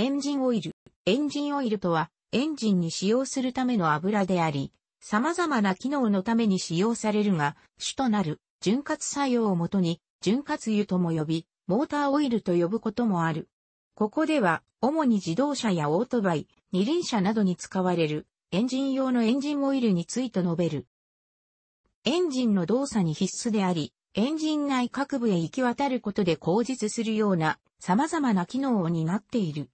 エンジンオイル。エンジンオイルとは、エンジンに使用するための油であり、様々な機能のために使用されるが、主となる潤滑作用をもとに、潤滑油とも呼び、モーターオイルと呼ぶこともある。ここでは、主に自動車やオートバイ、二輪車などに使われる、エンジン用のエンジンオイルについて述べる。エンジンの動作に必須であり、エンジン内各部へ行き渡ることで口実するような様々な機能を担っている。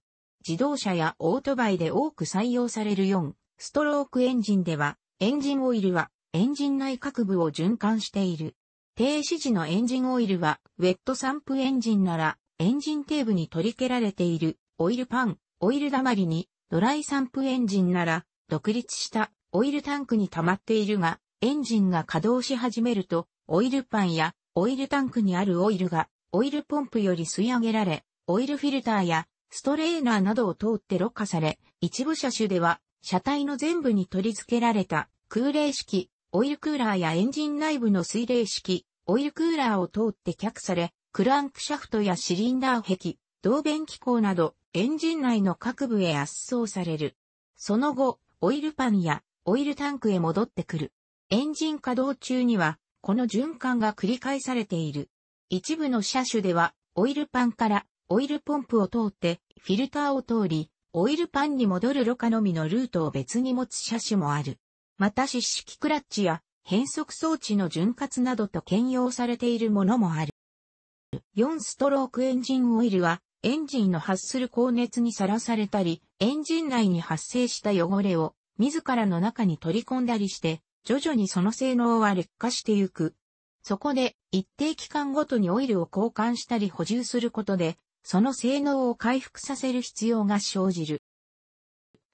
自動車やオートバイで多く採用される4、ストロークエンジンでは、エンジンオイルは、エンジン内各部を循環している。停止時のエンジンオイルは、ウェット散布エンジンなら、エンジンテーブに取り付けられている、オイルパン、オイルだまりに、ドライ散布エンジンなら、独立したオイルタンクに溜まっているが、エンジンが稼働し始めると、オイルパンやオイルタンクにあるオイルが、オイルポンプより吸い上げられ、オイルフィルターやストレーナーなどを通ってろ過され、一部車種では、車体の全部に取り付けられた空冷式、オイルクーラーやエンジン内部の水冷式、オイルクーラーを通って却され、クランクシャフトやシリンダー壁、導弁機構など、エンジン内の各部へ圧送される。その後、オイルパンやオイルタンクへ戻ってくる。エンジン稼働中には、この循環が繰り返されている。一部の車種では、オイルパンからオイルポンプを通ってフィルターを通り、オイルパンに戻るろ過のみのルートを別に持つ車種もある。また湿式クラッチや変速装置の潤滑などと兼用されているものもある。4ストロークエンジンオイルはエンジンの発する高熱にさらされたり、エンジン内に発生した汚れを自らの中に取り込んだりして、徐々にその性能は劣化してゆく。そこで一定期間ごとにオイルを交換したり補充することでその性能を回復させる必要が生じる。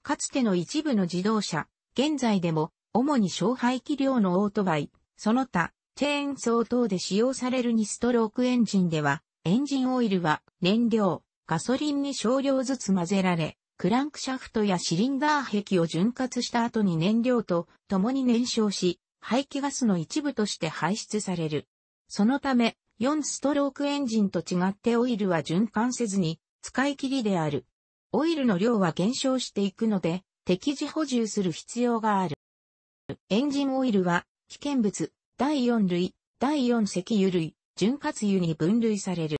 かつての一部の自動車、現在でも、主に小排気量のオートバイ、その他、チェーンソー等で使用される2ストロークエンジンでは、エンジンオイルは燃料、ガソリンに少量ずつ混ぜられ、クランクシャフトやシリンダー壁を潤滑した後に燃料と共に燃焼し、排気ガスの一部として排出される。そのため、4ストロークエンジンと違ってオイルは循環せずに使い切りである。オイルの量は減少していくので適時補充する必要がある。エンジンオイルは危険物第4類、第4石油類、潤滑油に分類される。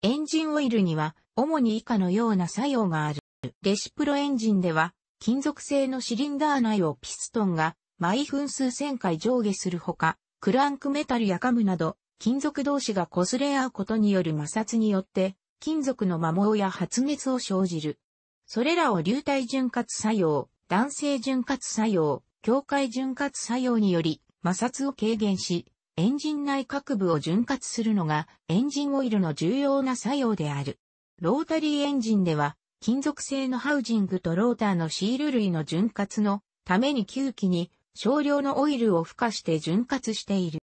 エンジンオイルには主に以下のような作用がある。レシプロエンジンでは金属製のシリンダー内をピストンが毎分数千回上下するほか、クランクメタルやカムなど金属同士が擦れ合うことによる摩擦によって、金属の摩耗や発熱を生じる。それらを流体潤滑作用、弾性潤滑作用、境界潤滑作用により摩擦を軽減し、エンジン内各部を潤滑するのがエンジンオイルの重要な作用である。ロータリーエンジンでは、金属製のハウジングとローターのシール類の潤滑のために吸気に少量のオイルを付加して潤滑している。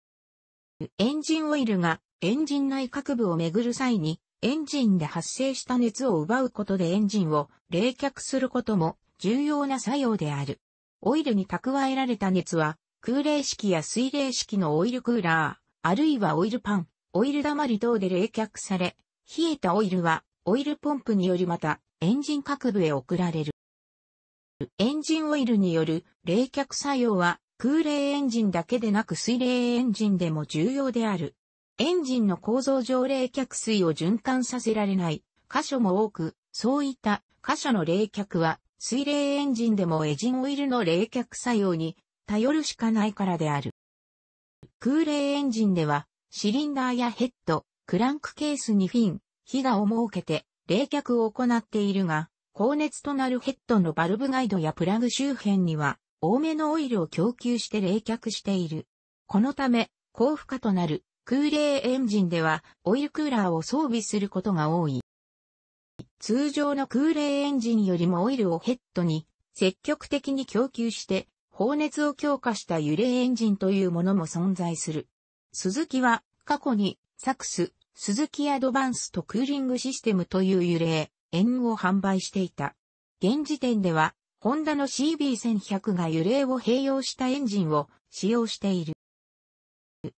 エンジンオイルがエンジン内各部を巡る際にエンジンで発生した熱を奪うことでエンジンを冷却することも重要な作用である。オイルに蓄えられた熱は空冷式や水冷式のオイルクーラー、あるいはオイルパン、オイルだまり等で冷却され、冷えたオイルはオイルポンプによりまたエンジン各部へ送られる。エンジンオイルによる冷却作用は空冷エンジンだけでなく水冷エンジンでも重要である。エンジンの構造上冷却水を循環させられない箇所も多く、そういった箇所の冷却は水冷エンジンでもエジンオイルの冷却作用に頼るしかないからである。空冷エンジンではシリンダーやヘッド、クランクケースにフィン、火がを設けて冷却を行っているが、高熱となるヘッドのバルブガイドやプラグ周辺には多めのオイルを供給して冷却している。このため、高負荷となる空冷エンジンではオイルクーラーを装備することが多い。通常の空冷エンジンよりもオイルをヘッドに積極的に供給して放熱を強化した揺れエンジンというものも存在する。スズキは過去にサクス、スズキアドバンスとクーリングシステムというれエンを販売していた。現時点ではホンダの CB1100 が揺れを併用したエンジンを使用している。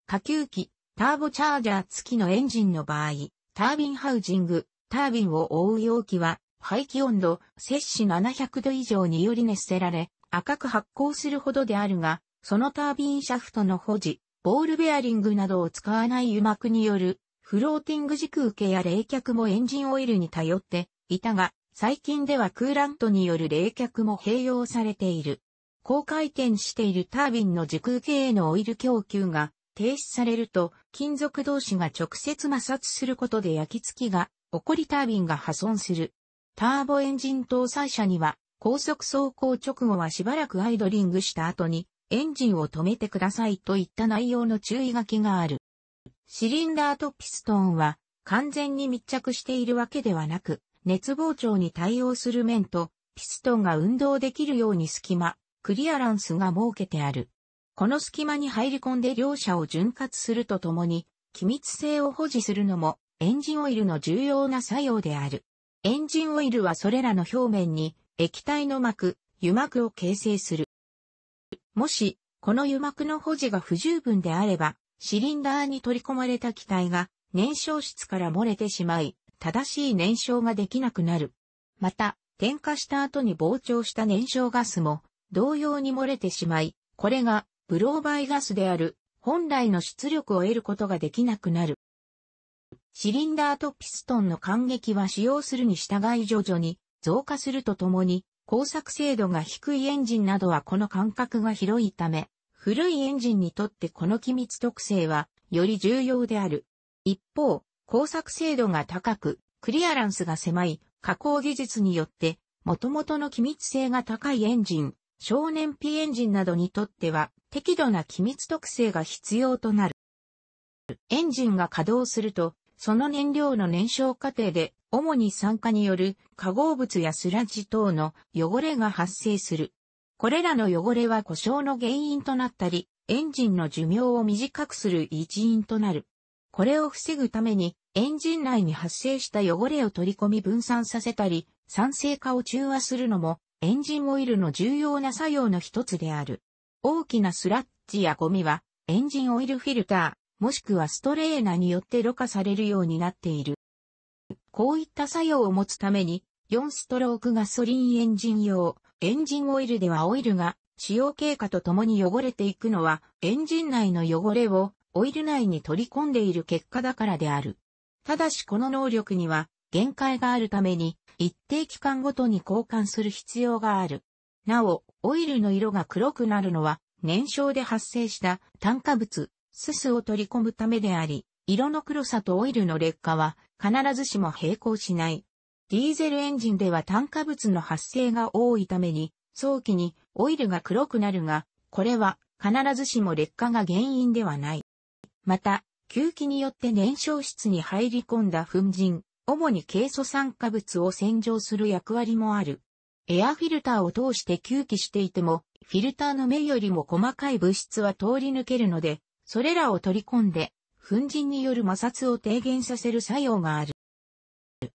下級機、ターボチャージャー付きのエンジンの場合、タービンハウジング、タービンを覆う容器は、排気温度、摂氏700度以上により熱せられ、赤く発光するほどであるが、そのタービンシャフトの保持、ボールベアリングなどを使わない油膜による、フローティング軸受けや冷却もエンジンオイルに頼っていたが、最近ではクーラントによる冷却も併用されている。高回転しているタービンの時空系へのオイル供給が停止されると金属同士が直接摩擦することで焼き付きが起こりタービンが破損する。ターボエンジン搭載車には高速走行直後はしばらくアイドリングした後にエンジンを止めてくださいといった内容の注意書きがある。シリンダーとピストンは完全に密着しているわけではなく、熱膨張に対応する面と、ピストンが運動できるように隙間、クリアランスが設けてある。この隙間に入り込んで両者を潤滑するとともに、気密性を保持するのも、エンジンオイルの重要な作用である。エンジンオイルはそれらの表面に、液体の膜、油膜を形成する。もし、この油膜の保持が不十分であれば、シリンダーに取り込まれた気体が燃焼室から漏れてしまい、正しい燃焼ができなくなる。また、点火した後に膨張した燃焼ガスも同様に漏れてしまい、これがブローバイガスである本来の出力を得ることができなくなる。シリンダーとピストンの間隙は使用するに従い徐々に増加するとともに、工作精度が低いエンジンなどはこの間隔が広いため、古いエンジンにとってこの機密特性はより重要である。一方、工作精度が高く、クリアランスが狭い加工技術によって、元々の機密性が高いエンジン、少年 P エンジンなどにとっては適度な機密特性が必要となる。エンジンが稼働すると、その燃料の燃焼過程で、主に酸化による化合物やスラッジ等の汚れが発生する。これらの汚れは故障の原因となったり、エンジンの寿命を短くする一因となる。これを防ぐために、エンジン内に発生した汚れを取り込み分散させたり、酸性化を中和するのも、エンジンオイルの重要な作用の一つである。大きなスラッジやゴミは、エンジンオイルフィルター、もしくはストレーナによってろ過されるようになっている。こういった作用を持つために、4ストロークガソリンエンジン用、エンジンオイルではオイルが、使用経過とともに汚れていくのは、エンジン内の汚れをオイル内に取り込んでいる結果だからである。ただしこの能力には限界があるために一定期間ごとに交換する必要がある。なお、オイルの色が黒くなるのは燃焼で発生した炭化物、ススを取り込むためであり、色の黒さとオイルの劣化は必ずしも並行しない。ディーゼルエンジンでは炭化物の発生が多いために、早期にオイルが黒くなるが、これは必ずしも劣化が原因ではない。また、吸気によって燃焼室に入り込んだ粉塵、主に軽素酸化物を洗浄する役割もある。エアフィルターを通して吸気していても、フィルターの目よりも細かい物質は通り抜けるので、それらを取り込んで、粉塵による摩擦を低減させる作用がある。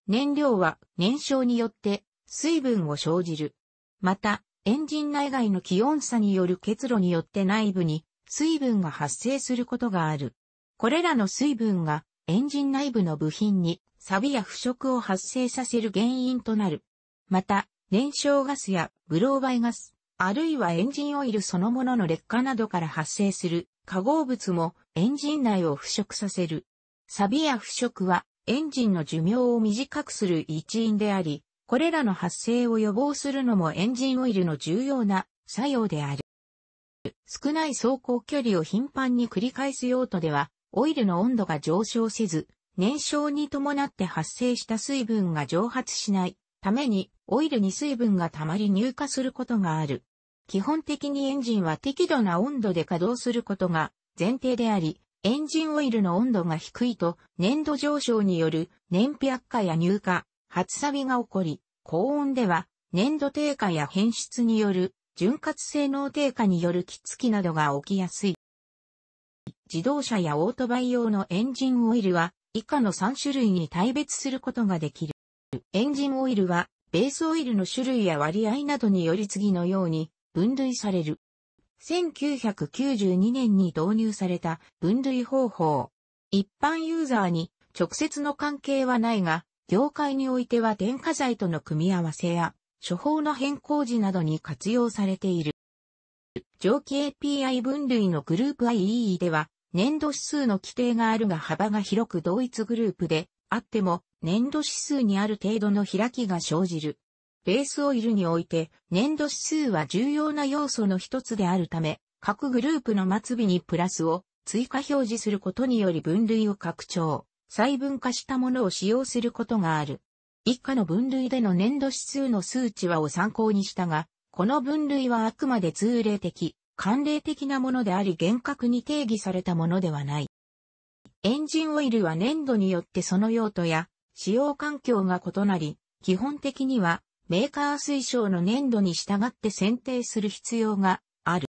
燃料は燃焼によって水分を生じる。また、エンジン内外の気温差による結露によって内部に水分が発生することがある。これらの水分がエンジン内部の部品に錆や腐食を発生させる原因となる。また、燃焼ガスやブローバイガス、あるいはエンジンオイルそのものの劣化などから発生する化合物もエンジン内を腐食させる。錆や腐食はエンジンの寿命を短くする一因であり、これらの発生を予防するのもエンジンオイルの重要な作用である。少ない走行距離を頻繁に繰り返す用途では、オイルの温度が上昇せず、燃焼に伴って発生した水分が蒸発しないために、オイルに水分が溜まり乳化することがある。基本的にエンジンは適度な温度で稼働することが前提であり、エンジンオイルの温度が低いと粘度上昇による燃費悪化や乳化、発錆が起こり、高温では粘度低下や変質による潤滑性能低下による気付きなどが起きやすい。自動車やオートバイ用のエンジンオイルは、以下の3種類に対別することができる。エンジンオイルは、ベースオイルの種類や割合などにより次のように分類される。1992年に導入された分類方法。一般ユーザーに直接の関係はないが、業界においては電化剤との組み合わせや、処方の変更時などに活用されている。蒸気 API 分類のグループ IE では、年度指数の規定があるが幅が広く同一グループであっても年度指数にある程度の開きが生じる。ベースオイルにおいて年度指数は重要な要素の一つであるため、各グループの末尾にプラスを追加表示することにより分類を拡張、細分化したものを使用することがある。以下の分類での年度指数の数値はを参考にしたが、この分類はあくまで通例的慣例的なものであり厳格に定義されたものではない。エンジンオイルは粘土によってその用途や使用環境が異なり、基本的にはメーカー推奨の粘土に従って選定する必要がある。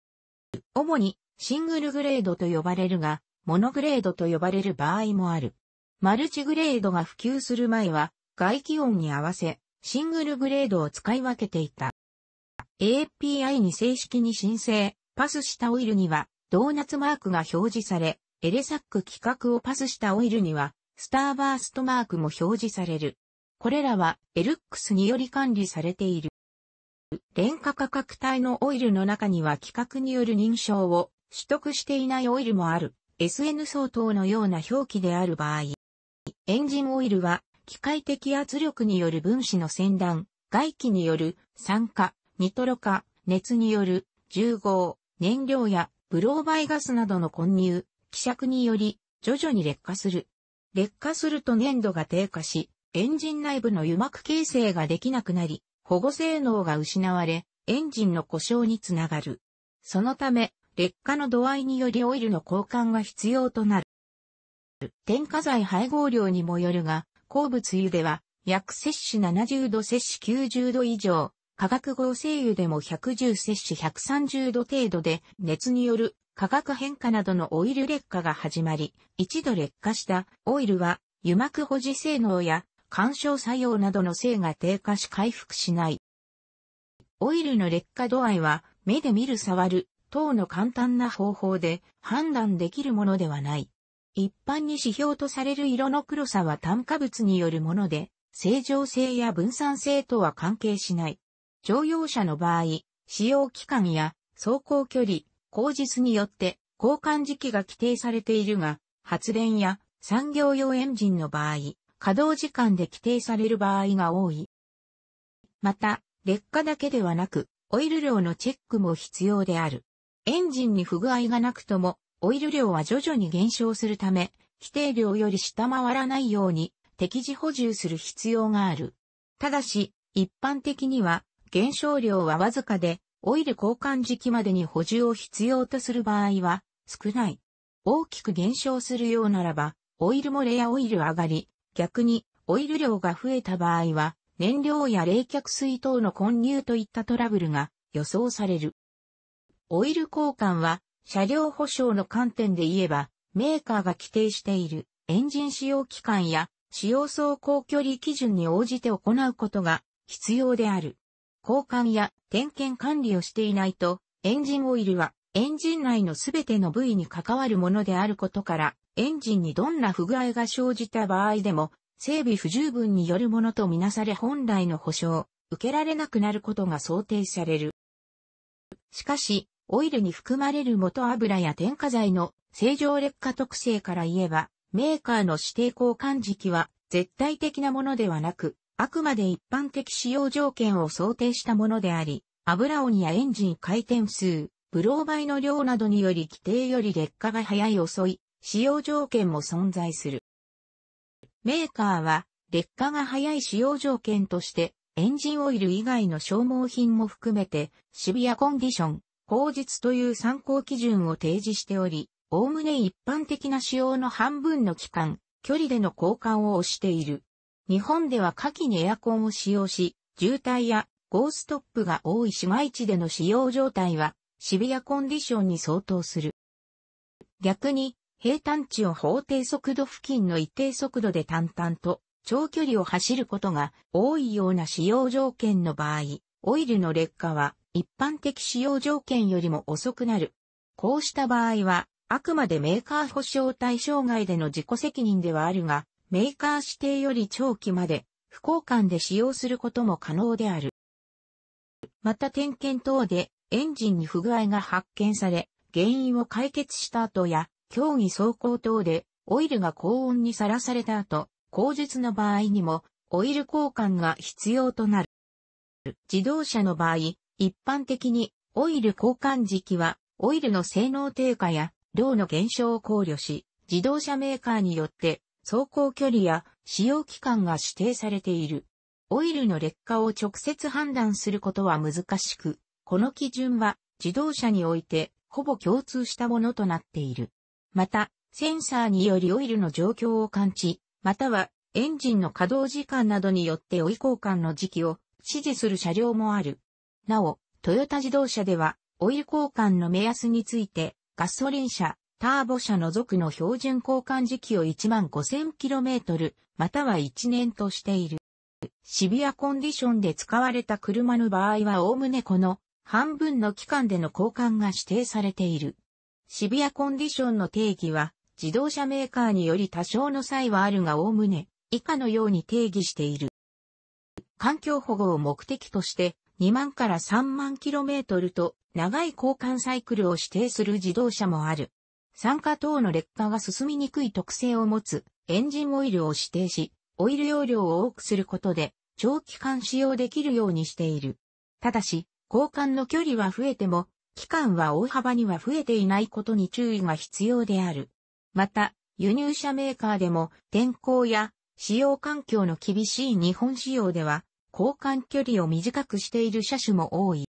主にシングルグレードと呼ばれるが、モノグレードと呼ばれる場合もある。マルチグレードが普及する前は、外気温に合わせ、シングルグレードを使い分けていた。API に正式に申請、パスしたオイルには、ドーナツマークが表示され、エレサック規格をパスしたオイルには、スターバーストマークも表示される。これらは、エルックスにより管理されている。廉価価格帯のオイルの中には規格による認証を取得していないオイルもある。SN 相当のような表記である場合。エンジンオイルは、機械的圧力による分子の先断、外気による酸化、ニトロ化、熱による重合、燃料やブローバイガスなどの混入、希釈により徐々に劣化する。劣化すると粘度が低下し、エンジン内部の油膜形成ができなくなり、保護性能が失われ、エンジンの故障につながる。そのため、劣化の度合いによりオイルの交換が必要となる。添加剤配合量にもよるが、鉱物油では、約摂取70度摂取90度以上、化学合成油でも110摂取130度程度で熱による化学変化などのオイル劣化が始まり、一度劣化したオイルは油膜保持性能や干渉作用などの性が低下し回復しない。オイルの劣化度合いは目で見る触る等の簡単な方法で判断できるものではない。一般に指標とされる色の黒さは炭化物によるもので、正常性や分散性とは関係しない。乗用車の場合、使用期間や走行距離、口実によって交換時期が規定されているが、発電や産業用エンジンの場合、稼働時間で規定される場合が多い。また、劣化だけではなく、オイル量のチェックも必要である。エンジンに不具合がなくとも、オイル量は徐々に減少するため、規定量より下回らないように、適時補充する必要がある。ただし、一般的には、減少量はわずかで、オイル交換時期までに補充を必要とする場合は少ない。大きく減少するようならば、オイル漏れやオイル上がり、逆にオイル量が増えた場合は、燃料や冷却水等の混入といったトラブルが予想される。オイル交換は、車両保証の観点で言えば、メーカーが規定しているエンジン使用期間や使用走行距離基準に応じて行うことが必要である。交換や点検管理をしていないと、エンジンオイルはエンジン内のすべての部位に関わるものであることから、エンジンにどんな不具合が生じた場合でも、整備不十分によるものとみなされ本来の保証、受けられなくなることが想定される。しかし、オイルに含まれる元油や添加剤の正常劣化特性から言えば、メーカーの指定交換時期は絶対的なものではなく、あくまで一般的使用条件を想定したものであり、油温やエンジン回転数、ブローバイの量などにより規定より劣化が早い遅い、使用条件も存在する。メーカーは、劣化が早い使用条件として、エンジンオイル以外の消耗品も含めて、シビアコンディション、口実という参考基準を提示しており、おおむね一般的な使用の半分の期間、距離での交換を推している。日本では下記にエアコンを使用し、渋滞やゴーストップが多い市街地での使用状態はシビアコンディションに相当する。逆に、平坦地を法定速度付近の一定速度で淡々と長距離を走ることが多いような使用条件の場合、オイルの劣化は一般的使用条件よりも遅くなる。こうした場合は、あくまでメーカー保証対象外での自己責任ではあるが、メーカー指定より長期まで、不交換で使用することも可能である。また点検等でエンジンに不具合が発見され、原因を解決した後や、競技走行等でオイルが高温にさらされた後、口述の場合にもオイル交換が必要となる。自動車の場合、一般的にオイル交換時期はオイルの性能低下や量の減少を考慮し、自動車メーカーによって走行距離や使用期間が指定されている。オイルの劣化を直接判断することは難しく、この基準は自動車においてほぼ共通したものとなっている。また、センサーによりオイルの状況を感知、またはエンジンの稼働時間などによってオイル交換の時期を指示する車両もある。なお、トヨタ自動車ではオイル交換の目安についてガソリン車、ターボ車の族の標準交換時期を 15,000km 万または1年としている。シビアコンディションで使われた車の場合はおおむねこの半分の期間での交換が指定されている。シビアコンディションの定義は自動車メーカーにより多少の差異はあるがおおむね以下のように定義している。環境保護を目的として2万から3万 km と長い交換サイクルを指定する自動車もある。酸化等の劣化が進みにくい特性を持つエンジンオイルを指定し、オイル容量を多くすることで長期間使用できるようにしている。ただし、交換の距離は増えても、期間は大幅には増えていないことに注意が必要である。また、輸入車メーカーでも天候や使用環境の厳しい日本仕様では、交換距離を短くしている車種も多い。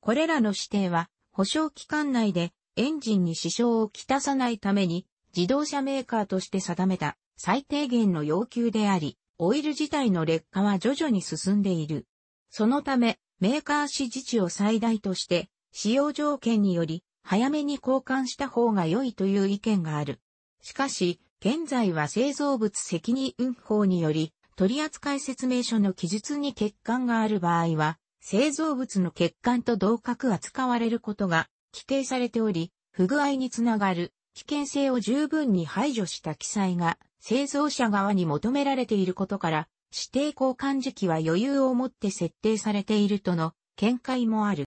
これらの指定は、保証期間内でエンジンに支障をきたさないために、自動車メーカーとして定めた最低限の要求であり、オイル自体の劣化は徐々に進んでいる。そのため、メーカー指示値を最大として、使用条件により、早めに交換した方が良いという意見がある。しかし、現在は製造物責任運法により、取扱説明書の記述に欠陥がある場合は、製造物の欠陥と同格扱われることが規定されており、不具合につながる危険性を十分に排除した記載が製造者側に求められていることから、指定交換時期は余裕を持って設定されているとの見解もある。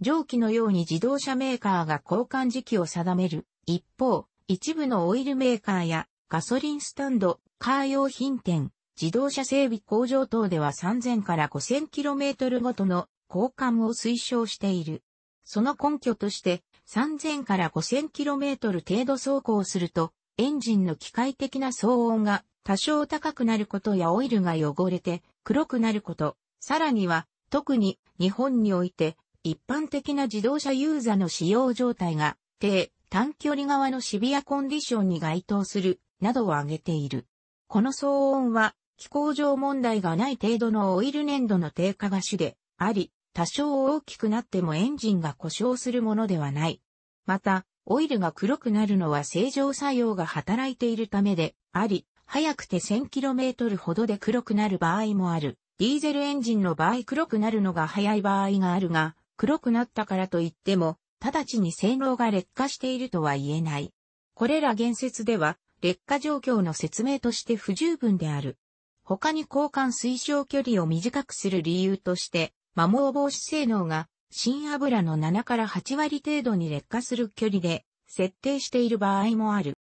上記のように自動車メーカーが交換時期を定める。一方、一部のオイルメーカーやガソリンスタンド、カー用品店、自動車整備工場等では3000から 5000km ごとの交換を推奨している。その根拠として、3000から 5000km 程度走行すると、エンジンの機械的な騒音が多少高くなることやオイルが汚れて黒くなること、さらには特に日本において一般的な自動車ユーザーの使用状態が低短距離側のシビアコンディションに該当するなどを挙げている。この騒音は気候上問題がない程度のオイル粘度の低下が主であり、多少大きくなってもエンジンが故障するものではない。また、オイルが黒くなるのは正常作用が働いているためであり、早くて 1000km ほどで黒くなる場合もある。ディーゼルエンジンの場合黒くなるのが早い場合があるが、黒くなったからといっても、直ちに性能が劣化しているとは言えない。これら言説では、劣化状況の説明として不十分である。他に交換推奨距離を短くする理由として、摩耗防止性能が新油の7から8割程度に劣化する距離で設定している場合もある。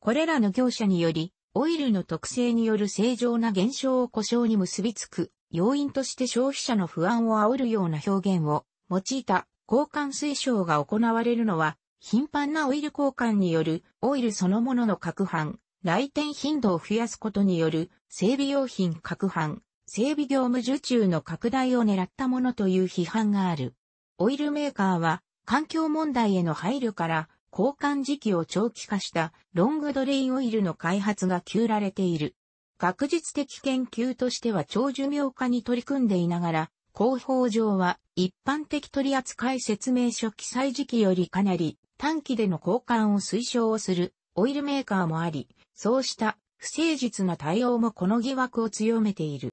これらの業者により、オイルの特性による正常な現象を故障に結びつく要因として消費者の不安を煽るような表現を用いた交換推奨が行われるのは頻繁なオイル交換によるオイルそのものの拡販、来店頻度を増やすことによる整備用品拡販、整備業務受注の拡大を狙ったものという批判がある。オイルメーカーは環境問題への配慮から交換時期を長期化したロングドレインオイルの開発が急られている。学術的研究としては長寿命化に取り組んでいながら、広報上は一般的取扱説明書記載時期よりかなり短期での交換を推奨をするオイルメーカーもあり、そうした不誠実な対応もこの疑惑を強めている。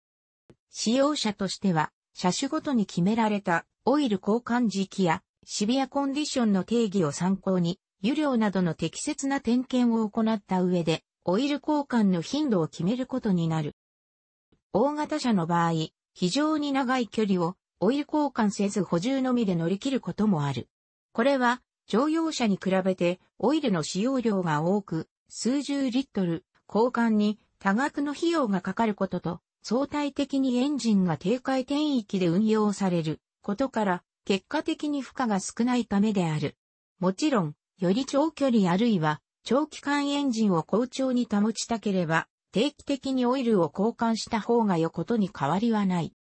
使用者としては、車種ごとに決められたオイル交換時期やシビアコンディションの定義を参考に、油量などの適切な点検を行った上で、オイル交換の頻度を決めることになる。大型車の場合、非常に長い距離をオイル交換せず補充のみで乗り切ることもある。これは乗用車に比べてオイルの使用量が多く、数十リットル交換に多額の費用がかかることと相対的にエンジンが低回転域で運用されることから、結果的に負荷が少ないためである。もちろん、より長距離あるいは長期間エンジンを好調に保ちたければ、定期的にオイルを交換した方が良ことに変わりはない。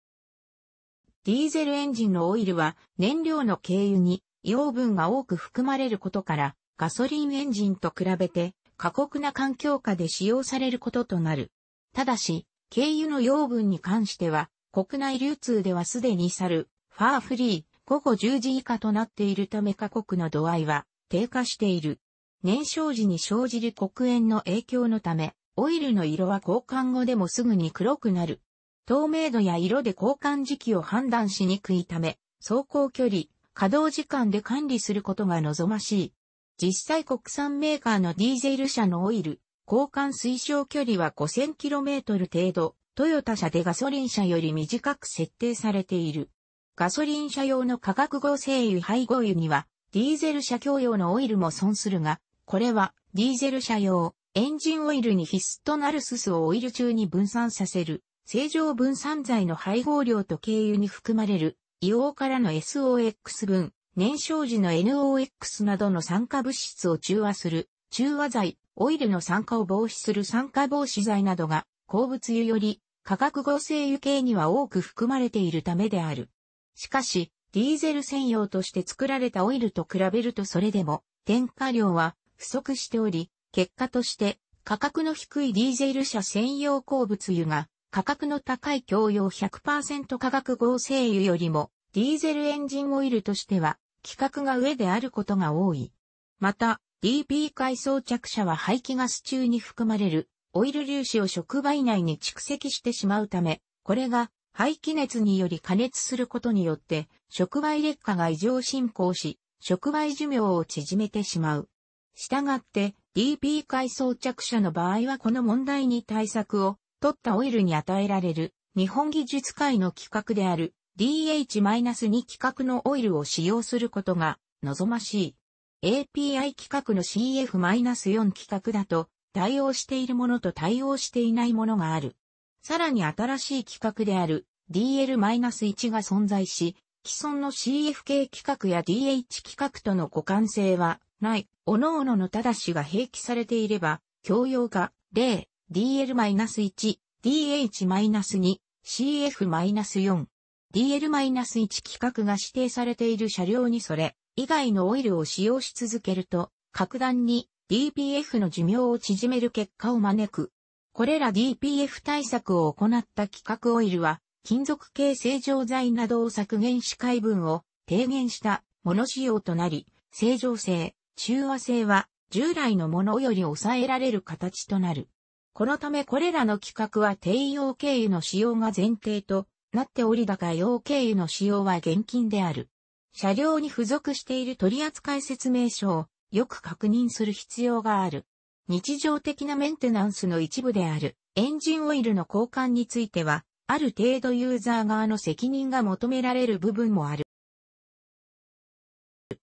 ディーゼルエンジンのオイルは燃料の軽油に養分が多く含まれることから、ガソリンエンジンと比べて過酷な環境下で使用されることとなる。ただし、軽油の養分に関しては、国内流通ではすでに去る、ファーフリー、午後10時以下となっているため過酷の度合いは低下している。燃焼時に生じる黒煙の影響のため、オイルの色は交換後でもすぐに黒くなる。透明度や色で交換時期を判断しにくいため、走行距離、稼働時間で管理することが望ましい。実際国産メーカーのディーゼル車のオイル、交換推奨距離は 5000km 程度、トヨタ車でガソリン車より短く設定されている。ガソリン車用の化学合成油配合油には、ディーゼル車共用のオイルも損するが、これは、ディーゼル車用、エンジンオイルに必須となるススをオイル中に分散させる、正常分散剤の配合量と軽油に含まれる、硫黄からの SOX 分、燃焼時の NOX などの酸化物質を中和する、中和剤、オイルの酸化を防止する酸化防止剤などが、鉱物油より化学合成油系には多く含まれているためである。しかし、ディーゼル専用として作られたオイルと比べるとそれでも、添加量は不足しており、結果として価格の低いディーゼル車専用鉱物油が価格の高い共用100%化学合成油よりもディーゼルエンジンオイルとしては規格が上であることが多い。また、DP 回装着車は排気ガス中に含まれるオイル粒子を触媒内に蓄積してしまうため、これが排気熱により加熱することによって触媒劣化が異常進行し、触媒寿命を縮めてしまう。したがって DP 回装着車の場合はこの問題に対策を取ったオイルに与えられる日本技術会の規格である DH-2 規格のオイルを使用することが望ましい。API 規格の CF-4 規格だと対応しているものと対応していないものがある。さらに新しい規格である DL-1 が存在し、既存の CF 系規格や DH 規格との互換性はない、各々のただしが併記されていれば、共用が0、DL-1、DH-2、CF-4。DL-1 規格が指定されている車両にそれ以外のオイルを使用し続けると、格段に DPF の寿命を縮める結果を招く。これら DPF 対策を行った規格オイルは、金属系正常剤などを削減し解分を低減したもの仕様となり、正常性、中和性は従来のものより抑えられる形となる。このためこれらの規格は低用経由の使用が前提となっており高用経由の使用は厳禁である。車両に付属している取扱説明書をよく確認する必要がある。日常的なメンテナンスの一部であるエンジンオイルの交換については、ある程度ユーザー側の責任が求められる部分もある。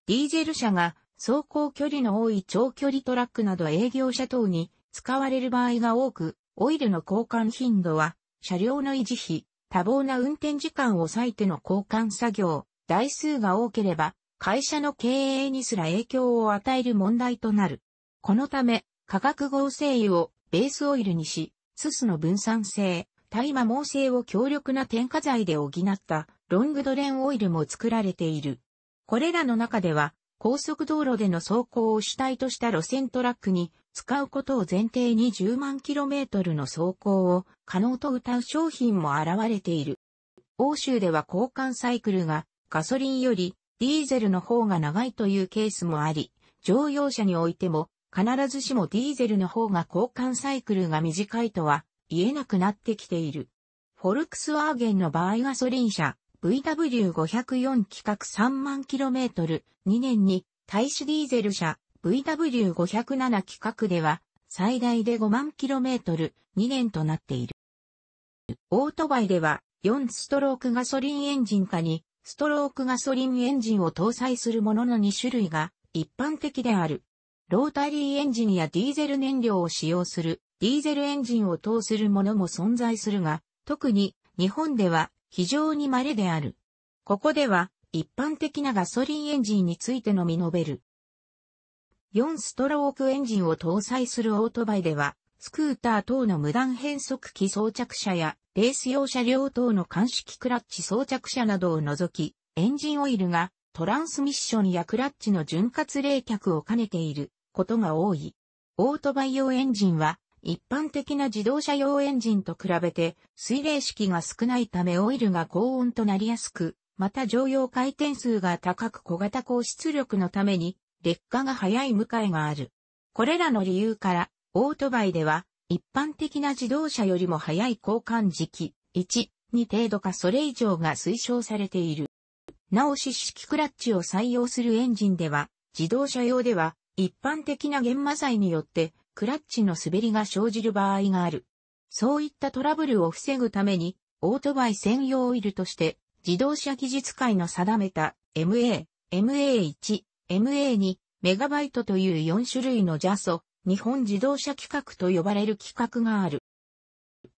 ディーゼル車が走行距離の多い長距離トラックなど営業車等に使われる場合が多く、オイルの交換頻度は車両の維持費、多忙な運転時間を割いての交換作業、台数が多ければ、会社の経営にすら影響を与える問題となる。このため、化学合成油をベースオイルにし、ススの分散性、大麻毛性を強力な添加剤で補ったロングドレンオイルも作られている。これらの中では、高速道路での走行を主体とした路線トラックに使うことを前提に10万 km の走行を可能と謳う商品も現れている。欧州では交換サイクルがガソリンよりディーゼルの方が長いというケースもあり、乗用車においても必ずしもディーゼルの方が交換サイクルが短いとは言えなくなってきている。フォルクスワーゲンの場合ガソリン車 VW504 規格3万 km2 年に対しディーゼル車 VW507 規格では最大で5万 km2 年となっている。オートバイでは4ストロークガソリンエンジン化にストロークガソリンエンジンを搭載するものの2種類が一般的である。ロータリーエンジンやディーゼル燃料を使用するディーゼルエンジンを通するものも存在するが、特に日本では非常に稀である。ここでは一般的なガソリンエンジンについてのみ述べる。4ストロークエンジンを搭載するオートバイでは、スクーター等の無断変速機装着車やレース用車両等の鑑識クラッチ装着車などを除き、エンジンオイルがトランスミッションやクラッチの潤滑冷却を兼ねていることが多い。オートバイ用エンジンは一般的な自動車用エンジンと比べて水冷式が少ないためオイルが高温となりやすく、また常用回転数が高く小型高出力のために劣化が早い向かいがある。これらの理由からオートバイでは一般的な自動車よりも早い交換時期、1、2程度かそれ以上が推奨されている。なおし式クラッチを採用するエンジンでは、自動車用では、一般的な現場剤によって、クラッチの滑りが生じる場合がある。そういったトラブルを防ぐために、オートバイ専用オイルとして、自動車技術会の定めた MA、MA1、MA2、メガバイトという4種類のジャソ、日本自動車規格と呼ばれる規格がある。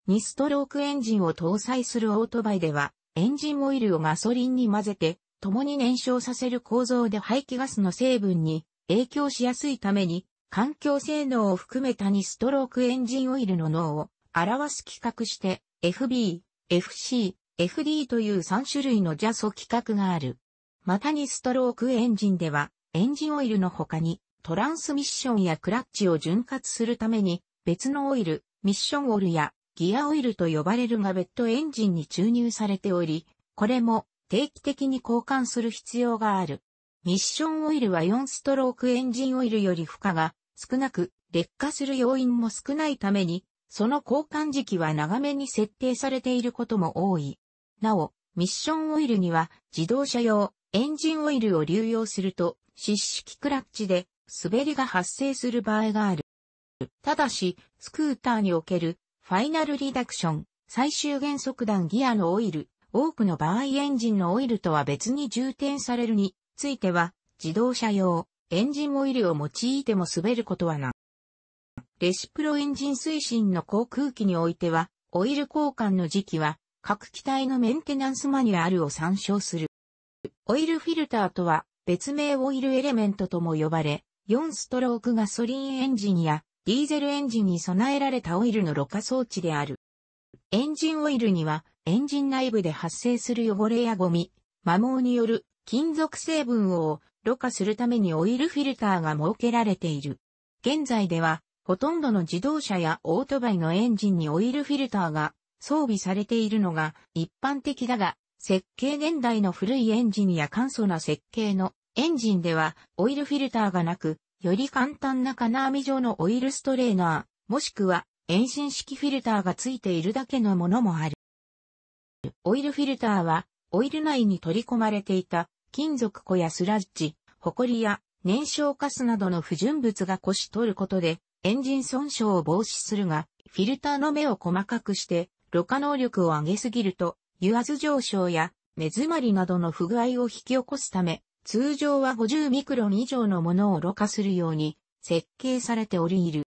2ストロークエンジンを搭載するオートバイでは、エンジンオイルをガソリンに混ぜて、共に燃焼させる構造で排気ガスの成分に影響しやすいために、環境性能を含めた2ストロークエンジンオイルの脳を表す規格して、FB、FC、FD という3種類のジャソ規格がある。また2ストロークエンジンでは、エンジンオイルの他に、トランスミッションやクラッチを潤滑するために、別のオイル、ミッションオイルやギアオイルと呼ばれるがットエンジンに注入されており、これも定期的に交換する必要がある。ミッションオイルは4ストロークエンジンオイルより負荷が少なく劣化する要因も少ないために、その交換時期は長めに設定されていることも多い。なお、ミッションオイルには自動車用エンジンオイルを流用すると、湿式クラッチで滑りが発生する場合がある。ただし、スクーターにおけるファイナルリダクション、最終減速弾ギアのオイル、多くの場合エンジンのオイルとは別に充填されるについては、自動車用、エンジンオイルを用いても滑ることはない。レシプロエンジン推進の航空機においては、オイル交換の時期は、各機体のメンテナンスマニュアルを参照する。オイルフィルターとは、別名オイルエレメントとも呼ばれ、4ストロークガソリンエンジンやディーゼルエンジンに備えられたオイルのろ過装置である。エンジンオイルにはエンジン内部で発生する汚れやゴミ、摩耗による金属成分をろ過するためにオイルフィルターが設けられている。現在ではほとんどの自動車やオートバイのエンジンにオイルフィルターが装備されているのが一般的だが、設計年代の古いエンジンや簡素な設計のエンジンではオイルフィルターがなく、より簡単な金網状のオイルストレーナー、もしくは遠心式フィルターがついているだけのものもある。オイルフィルターは、オイル内に取り込まれていた金属粉やスラッジ、ホコリや燃焼ガスなどの不純物が腰し取ることでエンジン損傷を防止するが、フィルターの目を細かくしてろ過能力を上げすぎると油圧上昇や目詰まりなどの不具合を引き起こすため、通常は50ミクロン以上のものをろ過するように設計されておりいる。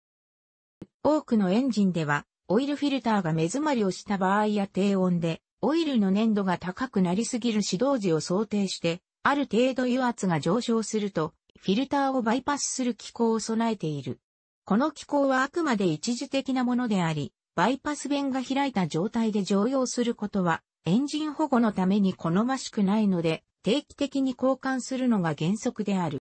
多くのエンジンでは、オイルフィルターが目詰まりをした場合や低温で、オイルの粘度が高くなりすぎる指導時を想定して、ある程度油圧が上昇すると、フィルターをバイパスする機構を備えている。この機構はあくまで一時的なものであり、バイパス弁が開いた状態で常用することは、エンジン保護のために好ましくないので、定期的に交換するのが原則である。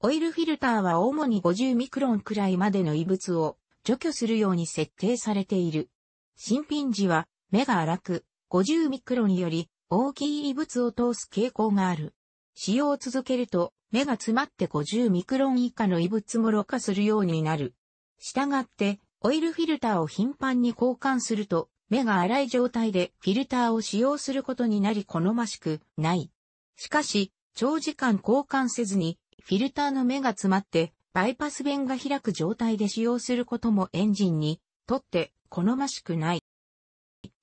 オイルフィルターは主に50ミクロンくらいまでの異物を除去するように設定されている。新品時は目が荒く50ミクロンより大きい異物を通す傾向がある。使用を続けると目が詰まって50ミクロン以下の異物もろ過するようになる。したがってオイルフィルターを頻繁に交換すると目が粗い状態でフィルターを使用することになり好ましくない。しかし、長時間交換せずに、フィルターの目が詰まって、バイパス弁が開く状態で使用することもエンジンにとって好ましくない。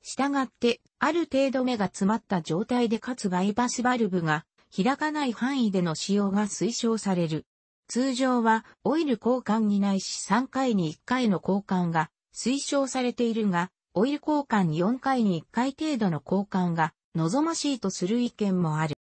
従って、ある程度目が詰まった状態でかつバイパスバルブが開かない範囲での使用が推奨される。通常はオイル交換にないし3回に1回の交換が推奨されているが、オイル交換4回に1回程度の交換が望ましいとする意見もある。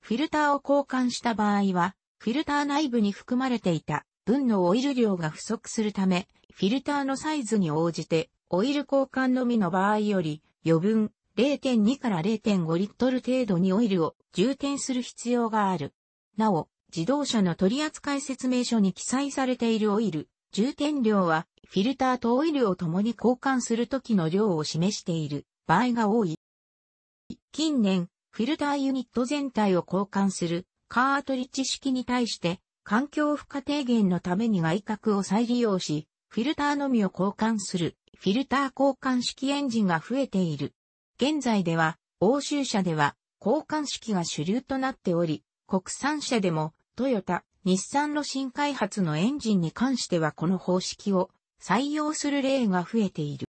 フィルターを交換した場合は、フィルター内部に含まれていた分のオイル量が不足するため、フィルターのサイズに応じて、オイル交換のみの場合より、余分0.2から0.5リットル程度にオイルを充填する必要がある。なお、自動車の取扱説明書に記載されているオイル、充填量はフィルターとオイルを共に交換するときの量を示している場合が多い。近年、フィルターユニット全体を交換するカートリッジ式に対して環境負荷低減のために外角を再利用し、フィルターのみを交換するフィルター交換式エンジンが増えている。現在では欧州車では交換式が主流となっており、国産車でもトヨタ、日産の新開発のエンジンに関してはこの方式を採用する例が増えている。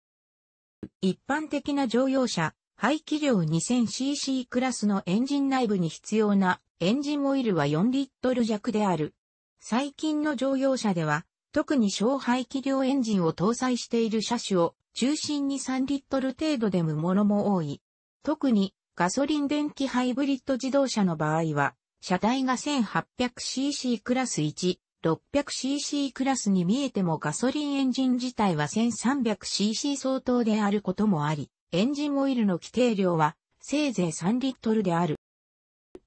一般的な乗用車、排気量 2000cc クラスのエンジン内部に必要なエンジンオイルは4リットル弱である。最近の乗用車では、特に小排気量エンジンを搭載している車種を中心に3リットル程度でむものも多い。特にガソリン電気ハイブリッド自動車の場合は、車体が 1800cc クラス1、600cc クラスに見えてもガソリンエンジン自体は 1300cc 相当であることもあり、エンジンオイルの規定量はせいぜい3リットルである。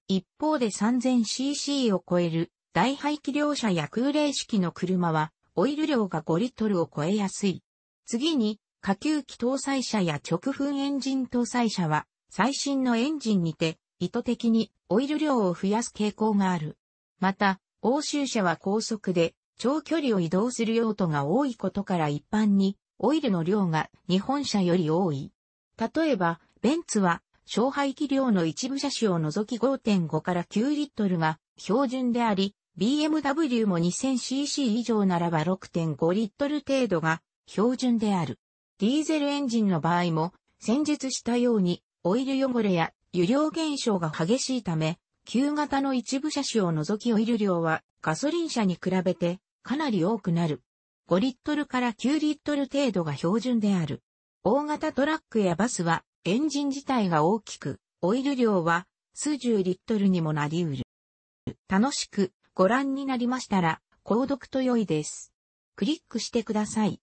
一方で 3000cc を超える大排気量車や空冷式の車はオイル量が5リットルを超えやすい。次に下級機搭載車や直噴エンジン搭載車は最新のエンジンにて意図的にオイル量を増やす傾向がある。また、欧州車は高速で長距離を移動する用途が多いことから一般にオイルの量が日本車より多い。例えば、ベンツは小排気量の一部車種を除き5.5から9リットルが標準であり、BMW も 2000cc 以上ならば6.5リットル程度が標準である。ディーゼルエンジンの場合も、先述したように、オイル汚れや油量減少が激しいため、旧型の一部車種を除きオイル量はガソリン車に比べてかなり多くなる。5リットルから9リットル程度が標準である。大型トラックやバスはエンジン自体が大きく、オイル量は数十リットルにもなりうる。楽しくご覧になりましたら、購読と良いです。クリックしてください。